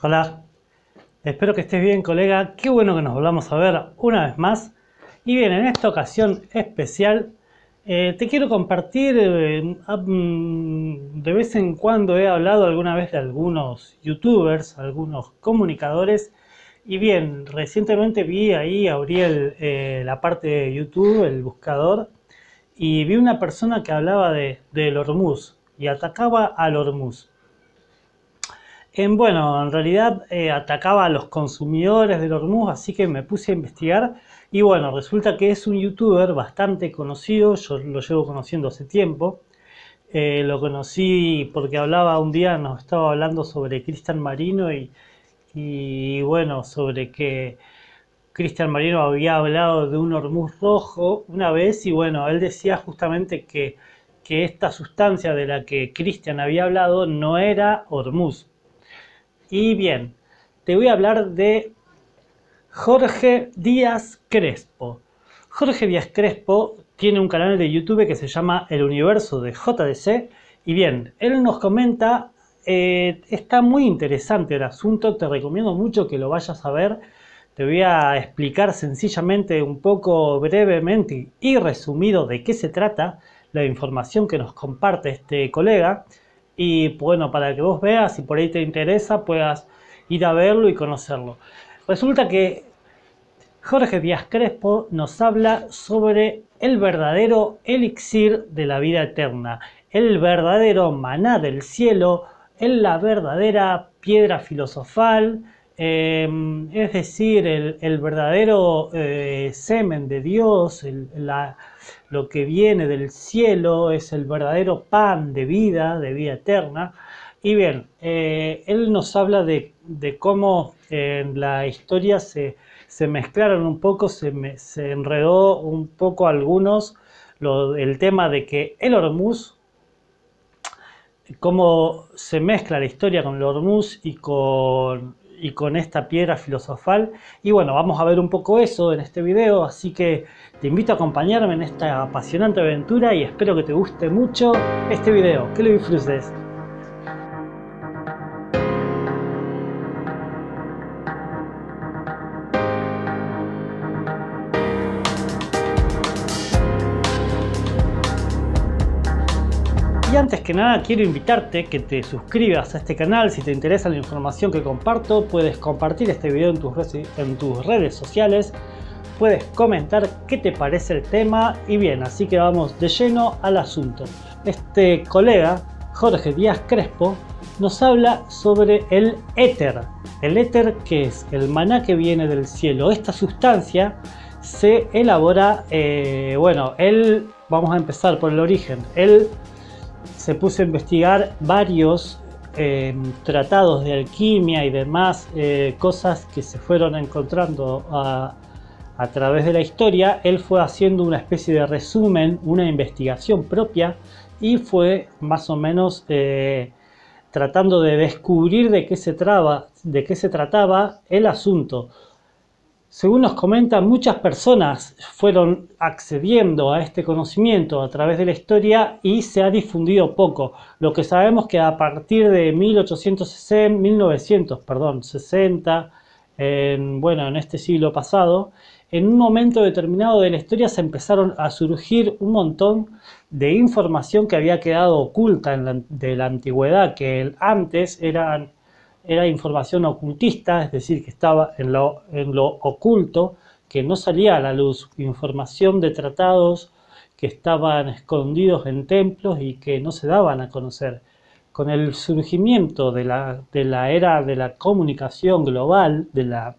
Hola, espero que estés bien colega, qué bueno que nos volvamos a ver una vez más. Y bien, en esta ocasión especial eh, te quiero compartir, eh, de vez en cuando he hablado alguna vez de algunos youtubers, algunos comunicadores. Y bien, recientemente vi ahí, abrí eh, la parte de YouTube, el buscador, y vi una persona que hablaba del Hormuz y atacaba al Hormuz bueno, en realidad eh, atacaba a los consumidores del Hormuz, así que me puse a investigar. Y bueno, resulta que es un youtuber bastante conocido, yo lo llevo conociendo hace tiempo. Eh, lo conocí porque hablaba un día, nos estaba hablando sobre Cristian Marino y, bueno, sobre que Cristian Marino había hablado de un hormuz rojo una vez y bueno, él decía justamente que, que esta sustancia de la que Cristian había hablado no era hormuz, y bien. Te voy a hablar de Jorge Díaz Crespo. Jorge Díaz Crespo tiene un canal de YouTube que se llama El Universo de JDC. Y bien, él nos comenta, eh, está muy interesante el asunto, te recomiendo mucho que lo vayas a ver. Te voy a explicar sencillamente, un poco brevemente y resumido de qué se trata la información que nos comparte este colega. Y bueno, para que vos veas, si por ahí te interesa, puedas ir a verlo y conocerlo. Resulta que Jorge Díaz Crespo nos habla sobre el verdadero elixir de la vida eterna, el verdadero maná del cielo, en la verdadera piedra filosofal, em, es decir, el, verdadero eh, semen de Dios, la, lo que viene del cielo es el verdadero pan de vida, de vida eterna. Y bien, eh, él nos habla de, cómo eh, en la historia se, mezclaron un poco, se, enredó un poco algunos el tema de que el Hormuz, cómo se mezcla la historia con el Hormuz y con y con esta piedra filosofal. Y bueno, vamos a ver un poco eso en este video, así que te invito a acompañarme en esta apasionante aventura y espero que te guste mucho este video, que lo disfrutes. antes que nada quiero invitarte que te suscribas a este canal si te interesa la información que comparto, puedes compartir este video en tus, redes sociales, puedes comentar qué te parece el tema y bien, así que vamos de lleno al asunto. Este colega, Jorge Díaz Crespo, nos habla sobre el éter. El éter que es el maná que viene del cielo. Esta sustancia se elabora, eh, bueno, él vamos a empezar por el origen, el se puso a investigar varios eh, tratados de alquimia y demás eh, cosas que se fueron encontrando a, través de la historia, él fue haciendo una especie de resumen, una investigación propia y fue más o menos eh, tratando de descubrir de qué se, de qué se trataba el asunto. Según nos comentan, muchas personas fueron accediendo a este conocimiento a través de la historia y se ha difundido poco. Lo que sabemos que a partir de 1860, 1900, perdón, 60, bueno, en este siglo pasado, en un momento determinado de la historia se empezaron a surgir un montón de información que había quedado oculta de la antigüedad, que antes eran era información ocultista, es decir, que estaba en lo, en lo oculto, que no salía a la luz, información de tratados que estaban escondidos en templos y que no se daban a conocer. Con el surgimiento de la, de la era de la comunicación global, de la,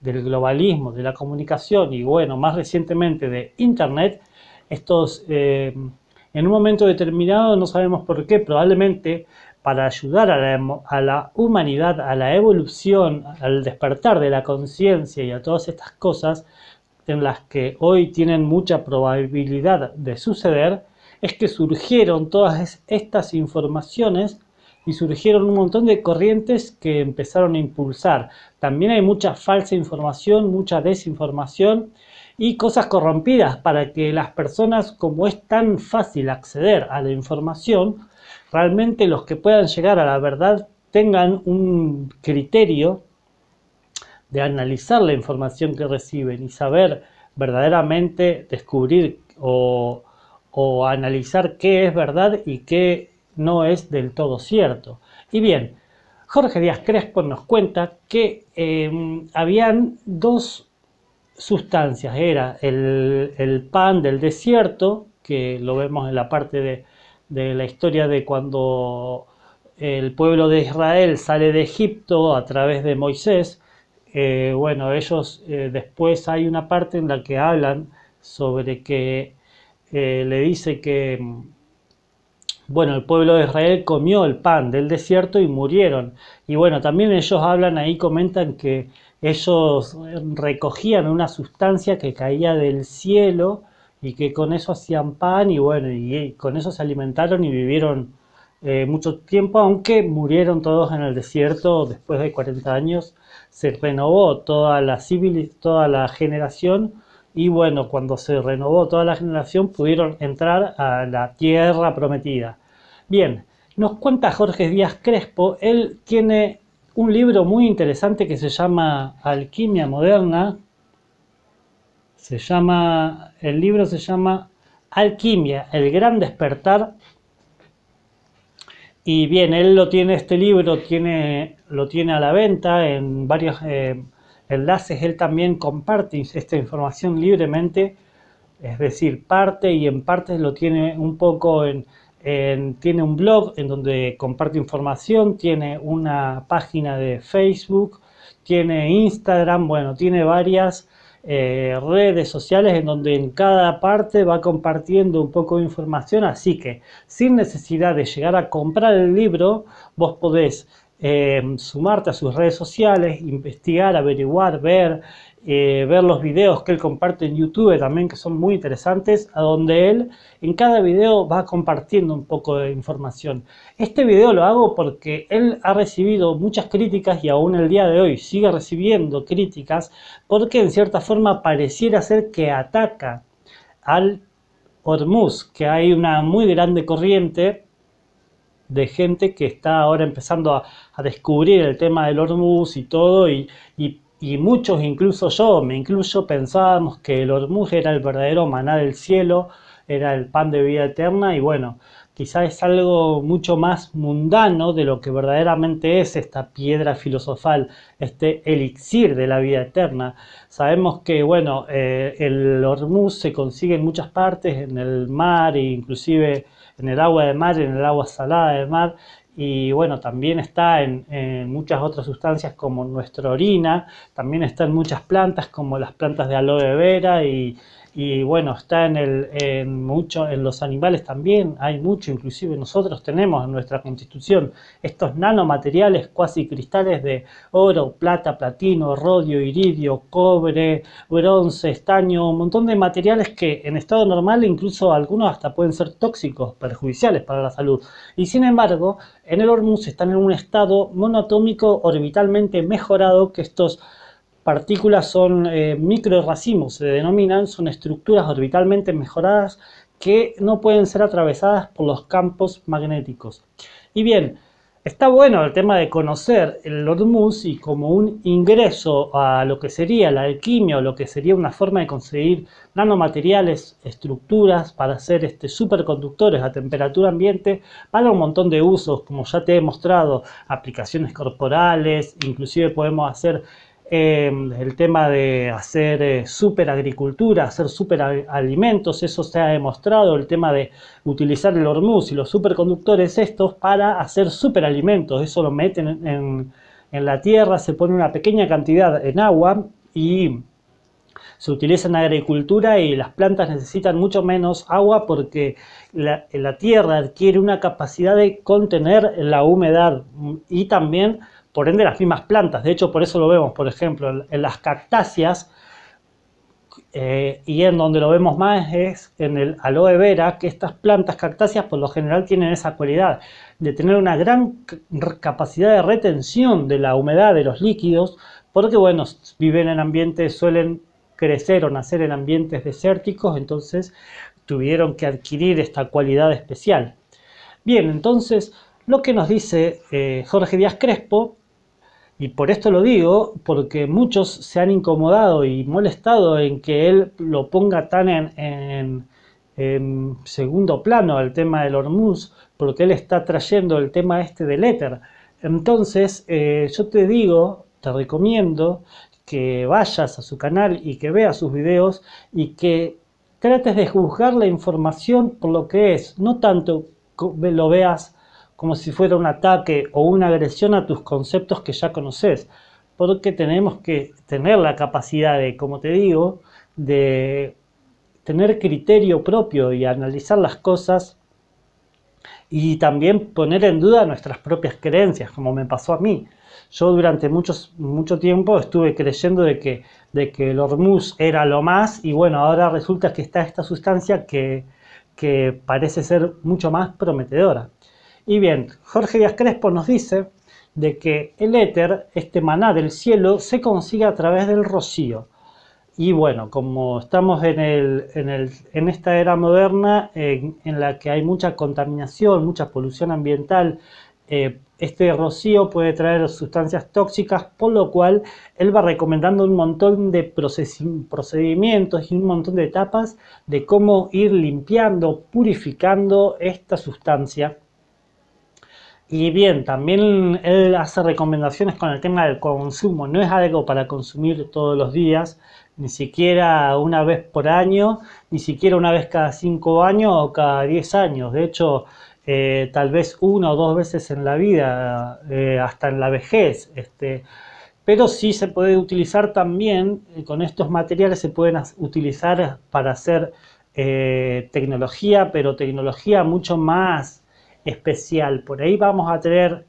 del globalismo, de la comunicación y bueno, más recientemente de Internet, estos, eh, en un momento determinado, no sabemos por qué, probablemente para ayudar a la, humanidad, a la evolución, al despertar de la conciencia y a todas estas cosas en las que hoy tienen mucha probabilidad de suceder, es que surgieron todas estas informaciones y surgieron un montón de corrientes que empezaron a impulsar. También hay mucha falsa información, mucha desinformación y cosas corrompidas para que las personas, como es tan fácil acceder a la información, realmente los que puedan llegar a la verdad tengan un criterio de analizar la información que reciben y saber verdaderamente descubrir o, analizar qué es verdad y qué no es del todo cierto. Y bien, Jorge Díaz Crespo nos cuenta que em, habían dos sustancias. Era el, el, pan del desierto, que lo vemos en la parte de de la historia de cuando el pueblo de Israel sale de Egipto a través de Moisés, eh, bueno, ellos eh, después hay una parte en la que hablan sobre que eh, le dice que, mm, bueno, el pueblo de Israel comió el pan del desierto y murieron. Y bueno, también ellos hablan ahí, comentan que ellos recogían una sustancia que caía del cielo y que con eso hacían pan y bueno, y, eh, con eso se alimentaron y vivieron eh, mucho tiempo, aunque murieron todos en el desierto después de 40 años, se renovó toda la civil, toda la generación y bueno, cuando se renovó toda la generación pudieron entrar a la tierra prometida. Bien, nos cuenta Jorge Díaz Crespo, él tiene un libro muy interesante que se llama Alquimia Moderna, se llama, el libro se llama Alquimia, el gran despertar. Y bien, él lo tiene, este libro tiene, lo tiene a la venta en varios eh, enlaces. Él también comparte esta información libremente, es decir, parte y en partes lo tiene un poco en, tiene un blog en donde comparte información, tiene una página de Facebook, tiene Instagram, bueno, tiene varias eh, redes sociales en donde en cada parte va compartiendo un poco de información, así que sin necesidad de llegar a comprar el libro, vos podés eh, sumarte a sus redes sociales, investigar, averiguar, ver, eh, ver los videos que él comparte en YouTube también, que son muy interesantes, a donde él en cada video va compartiendo un poco de información. Este video lo hago porque él ha recibido muchas críticas y aún el día de hoy sigue recibiendo críticas porque en cierta forma pareciera ser que ataca al Hormuz, que hay una muy grande corriente de gente que está ahora empezando a, descubrir el tema del Hormuz y todo, y, y muchos, incluso yo, me incluyo, pensábamos que el Hormuz era el verdadero maná del cielo, era el pan de vida eterna y bueno, quizás es algo mucho más mundano de lo que verdaderamente es esta piedra filosofal, este elixir de la vida eterna. Sabemos que, bueno, eh, el hormuz se consigue en muchas partes, en el mar, e inclusive en el agua de mar, en el agua salada del mar, y bueno, también está en, muchas otras sustancias como nuestra orina, también está en muchas plantas como las plantas de aloe vera y, y bueno, está en, el, en, mucho, en los animales también, hay mucho, inclusive nosotros tenemos en nuestra constitución estos nanomateriales, cuasi cristales de oro, plata, platino, rodio, iridio, cobre, bronce, estaño, un montón de materiales que en estado normal incluso algunos hasta pueden ser tóxicos, perjudiciales para la salud. Y sin embargo, en el Hormuz están en un estado monatómico orbitalmente mejorado que estos Partículas son eh, micro racimos, se denominan, son estructuras orbitalmente mejoradas que no pueden ser atravesadas por los campos magnéticos. Y bien, está bueno el tema de conocer el Hormuz y como un ingreso a lo que sería la alquimia o lo que sería una forma de conseguir nanomateriales, estructuras para hacer este, superconductores a temperatura ambiente para un montón de usos, como ya te he mostrado, aplicaciones corporales, inclusive podemos hacer Em, el tema de hacer eh, superagricultura, hacer superalimentos, eso se ha demostrado, el tema de utilizar el hormuz y los superconductores estos para hacer superalimentos, eso lo meten en, la tierra, se pone una pequeña cantidad en agua y se utiliza en agricultura y las plantas necesitan mucho menos agua porque la, la, tierra adquiere una capacidad de contener la humedad y también por ende las mismas plantas. De hecho, por eso lo vemos, por ejemplo, en, las cactáceas eh, y en donde lo vemos más es en el aloe vera, que estas plantas cactáceas por lo general tienen esa cualidad de tener una gran capacidad de retención de la humedad de los líquidos, porque bueno, viven en ambientes, suelen crecer o nacer en ambientes desérticos, entonces tuvieron que adquirir esta cualidad especial. Bien, entonces lo que nos dice eh, Jorge Díaz Crespo y por esto lo digo, porque muchos se han incomodado y molestado en que él lo ponga tan en, segundo plano al tema del Hormuz, porque él está trayendo el tema este del éter. Entonces, eh, yo te digo, te recomiendo que vayas a su canal y que veas sus videos y que trates de juzgar la información por lo que es, no tanto lo veas como si fuera un ataque o una agresión a tus conceptos que ya conoces, porque tenemos que tener la capacidad de, como te digo, de tener criterio propio y analizar las cosas y también poner en duda nuestras propias creencias, como me pasó a mí. Yo durante muchos, mucho tiempo estuve creyendo de que, de que el hormuz era lo más y bueno, ahora resulta que está esta sustancia que, que parece ser mucho más prometedora. Y bien, Jorge Díaz Crespo nos dice de que el éter, este maná del cielo, se consigue a través del rocío. Y bueno, como estamos en, esta era moderna en, la que hay mucha contaminación, mucha polución ambiental, eh, este rocío puede traer sustancias tóxicas, por lo cual él va recomendando un montón de procedimientos y un montón de etapas de cómo ir limpiando, purificando esta sustancia y bien, también él hace recomendaciones con el tema del consumo. No es algo para consumir todos los días, ni siquiera una vez por año, ni siquiera una vez cada cinco años o cada diez años. De hecho, eh, tal vez una o dos veces en la vida, eh, hasta en la vejez. Este, pero sí se puede utilizar también, eh, con estos materiales se pueden utilizar para hacer tecnología, pero tecnología mucho más especial. Por ahí vamos a tener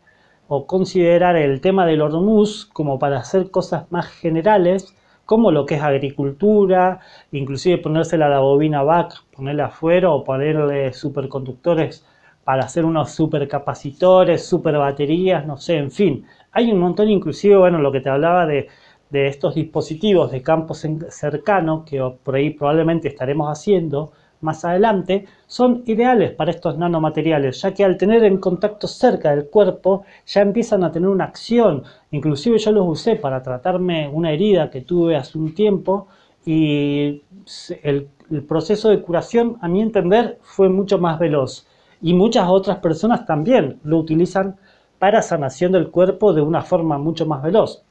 o considerar el tema del hormuz como para hacer cosas más generales, como lo que es agricultura, inclusive ponérsela la bobina back, ponerla afuera o ponerle superconductores para hacer unos supercapacitores, superbaterías, no sé, en fin. Hay un montón, inclusive, bueno, lo que te hablaba de, de estos dispositivos de campo cercano que por ahí probablemente estaremos haciendo, más adelante son ideales para estos nanomateriales, ya que al tener en contacto cerca del cuerpo ya empiezan a tener una acción. Inclusive yo los usé para tratarme una herida que tuve hace un tiempo y el, proceso de curación, a mi entender, fue mucho más veloz. Y muchas otras personas también lo utilizan para sanación del cuerpo de una forma mucho más veloz.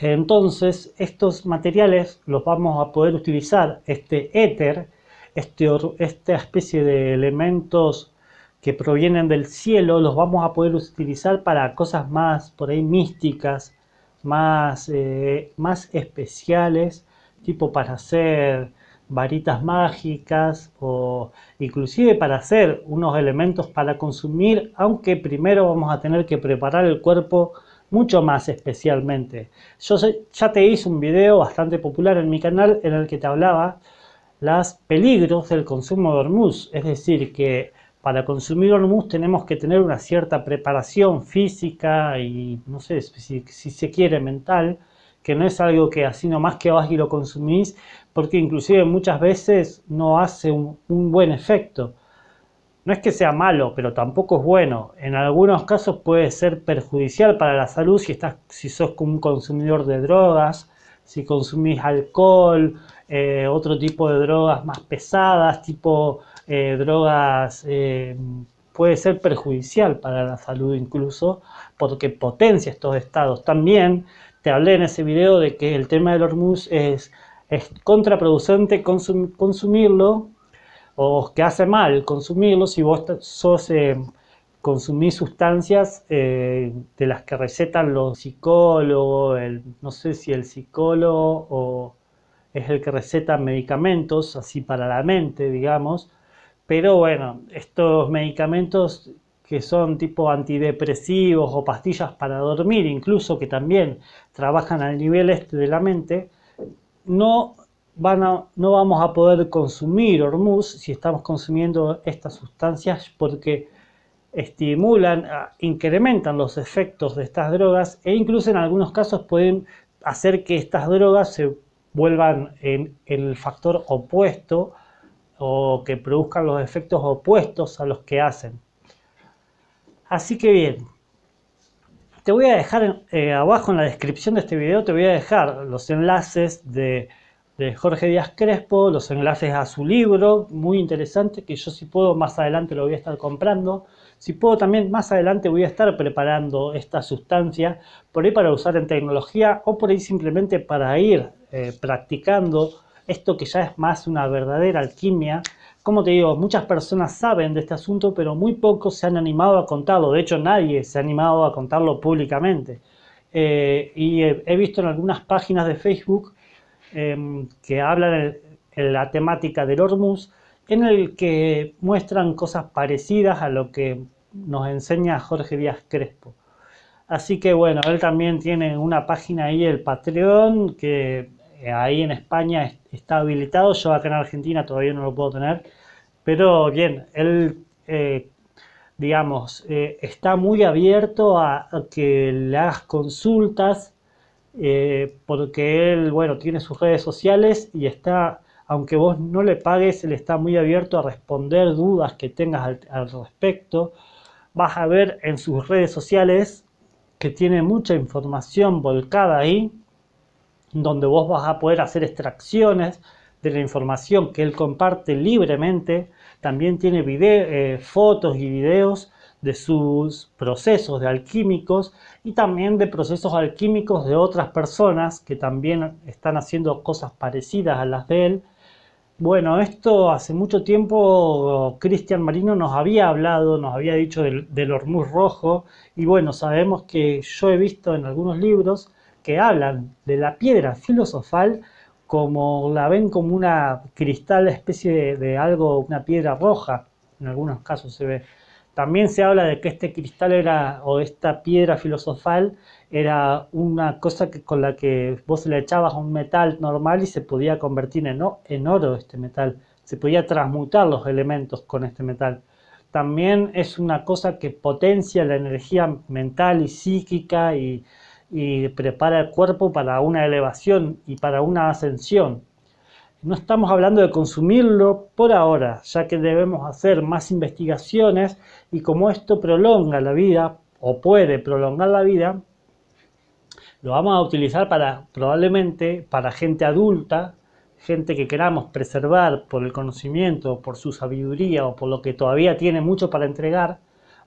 Entonces, estos materiales los vamos a poder utilizar, este éter, este esta especie de elementos que provienen del cielo, los vamos a poder utilizar para cosas más por ahí místicas, más, eh, más especiales, tipo para hacer varitas mágicas o inclusive para hacer unos elementos para consumir, aunque primero vamos a tener que preparar el cuerpo mucho más especialmente. Yo ya te hice un video bastante popular en mi canal en el que te hablaba los peligros del consumo de hormuz, es decir, que para consumir hormuz tenemos que tener una cierta preparación física y no sé si, se quiere mental, que no es algo que así nomás que vas y lo consumís, porque inclusive muchas veces no hace un buen efecto. No es que sea malo, pero tampoco es bueno. En algunos casos puede ser perjudicial para la salud si, estás, si sos un consumidor de drogas, si consumís alcohol, eh, otro tipo de drogas más pesadas, tipo eh, drogas, eh, puede ser perjudicial para la salud incluso, porque potencia estos estados. También te hablé en ese video de que el tema del hormuz es, contraproducente consumirlo o que hace mal consumirlos, si vos sos, consumir eh, consumís sustancias eh, de las que recetan los psicólogos, no sé si el psicólogo o es el que receta medicamentos, así para la mente, digamos, pero bueno, estos medicamentos que son tipo antidepresivos o pastillas para dormir, incluso que también trabajan al nivel este de la mente, no no vamos a poder consumir hormuz si estamos consumiendo estas sustancias porque estimulan, ah, incrementan los efectos de estas drogas e incluso en algunos casos pueden hacer que estas drogas se vuelvan en el factor opuesto o que produzcan los efectos opuestos a los que hacen. Así que bien, te voy a dejar eh, abajo en la descripción de este video, te voy a dejar los enlaces de de Jorge Díaz Crespo, los enlaces a su libro, muy interesante, que yo si puedo más adelante lo voy a estar comprando. Si puedo también más adelante voy a estar preparando esta sustancia por ahí para usar en tecnología o por ahí simplemente para ir eh, practicando esto que ya es más una verdadera alquimia. Como te digo, muchas personas saben de este asunto, pero muy pocos se han animado a contarlo. De hecho, nadie se ha animado a contarlo públicamente. Eh, y he, he visto en algunas páginas de Facebook Em, que hablan en la temática del Hormuz, en el que muestran cosas parecidas a lo que nos enseña Jorge Díaz Crespo. Así que bueno, él también tiene una página ahí, el Patreon, que eh, ahí en España está habilitado, yo acá en Argentina todavía no lo puedo tener, pero bien, él, eh, digamos, eh, está muy abierto a, que las consultas eh, porque él, bueno, tiene sus redes sociales y está, aunque vos no le pagues, él está muy abierto a responder dudas que tengas al, respecto. Vas a ver en sus redes sociales que tiene mucha información volcada ahí, donde vos vas a poder hacer extracciones de la información que él comparte libremente. También tiene video, eh, fotos y videos de sus procesos de alquímicos y también de procesos alquímicos de otras personas que también están haciendo cosas parecidas a las de él. Bueno, esto hace mucho tiempo Cristian Marino nos había hablado, nos había dicho del, hormuz rojo y bueno, sabemos que yo he visto en algunos libros que hablan de la piedra filosofal como la ven como una cristal, especie de algo, una piedra roja, en algunos casos se ve. También se habla de que este cristal era, o esta piedra filosofal, era una cosa que, con la que vos le echabas un metal normal y se podía convertir en, oro este metal. Se podía transmutar los elementos con este metal. También es una cosa que potencia la energía mental y psíquica y, y prepara el cuerpo para una elevación y para una ascensión. No estamos hablando de consumirlo por ahora, ya que debemos hacer más investigaciones y como esto prolonga la vida o puede prolongar la vida, lo vamos a utilizar para probablemente para gente adulta, gente que queramos preservar por el conocimiento, por su sabiduría o por lo que todavía tiene mucho para entregar,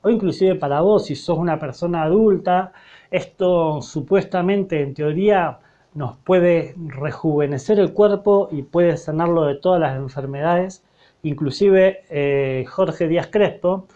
o inclusive para vos si sos una persona adulta, esto supuestamente en teoría nos puede rejuvenecer el cuerpo y puede sanarlo de todas las enfermedades. Inclusive eh, Jorge Díaz Crespo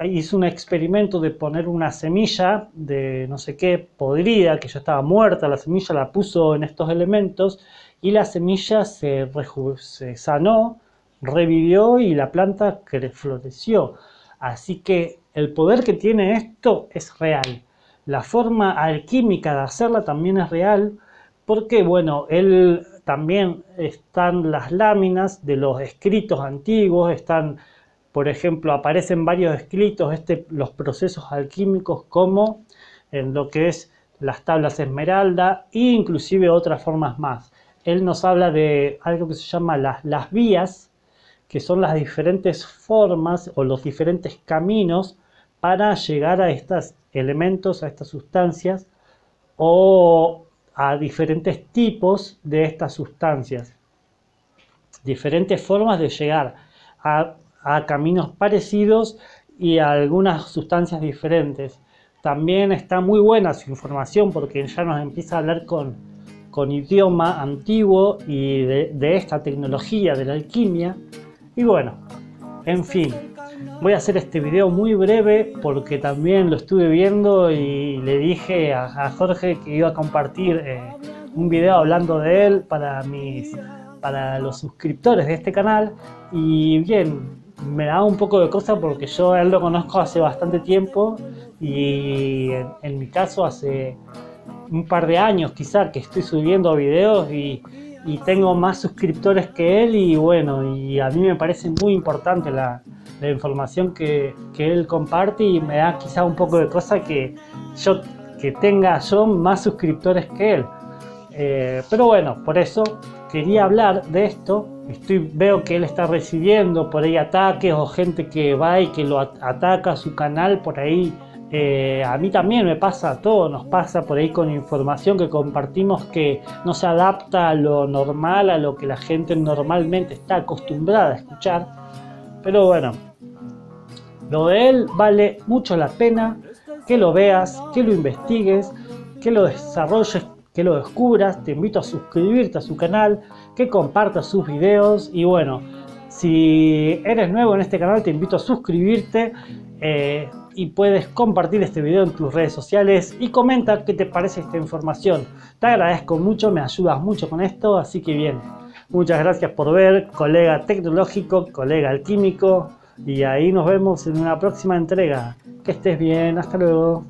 hizo un experimento de poner una semilla de no sé qué podrida, que ya estaba muerta, la semilla la puso en estos elementos y la semilla se, se sanó, revivió y la planta floreció. Así que el poder que tiene esto es real. La forma alquímica de hacerla también es real porque bueno, él también están las láminas de los escritos antiguos, están, por ejemplo, aparecen varios escritos, este, los procesos alquímicos como en lo que es las tablas esmeralda e inclusive otras formas más. Él nos habla de algo que se llama las, las vías, que son las diferentes formas o los diferentes caminos para llegar a estos elementos, a estas sustancias o a diferentes tipos de estas sustancias, diferentes formas de llegar a, caminos parecidos y a algunas sustancias diferentes. También está muy buena su información porque ya nos empieza a hablar con, con idioma antiguo y de esta tecnología de la alquimia. Y bueno, en fin. Voy a hacer este video muy breve porque también lo estuve viendo y le dije a, Jorge que iba a compartir eh, un video hablando de él para, mis, para los suscriptores de este canal. Y bien, me da un poco de cosa porque yo a él lo conozco hace bastante tiempo y en, mi caso hace un par de años quizá que estoy subiendo videos y, y tengo más suscriptores que él y bueno, y a mí me parece muy importante la, la información que, él comparte y me da quizá un poco de cosa que yo que tenga yo más suscriptores que él. Eh, pero bueno, por eso quería hablar de esto. Estoy, veo que él está recibiendo por ahí ataques o gente que va y que lo ataca a su canal por ahí. Eh, a mí también me pasa, todo nos pasa por ahí con información que compartimos que no se adapta a lo normal, a lo que la gente normalmente está acostumbrada a escuchar. Pero bueno, lo de él vale mucho la pena que lo veas, que lo investigues, que lo desarrolles, que lo descubras. Te invito a suscribirte a su canal, que compartas sus videos y bueno, si eres nuevo en este canal te invito a suscribirte. Eh, y puedes compartir este video en tus redes sociales y comentar qué te parece esta información. Te agradezco mucho, me ayudas mucho con esto, así que bien. Muchas gracias por ver, colega tecnológico, colega alquímico. Y ahí nos vemos en una próxima entrega. Que estés bien, hasta luego.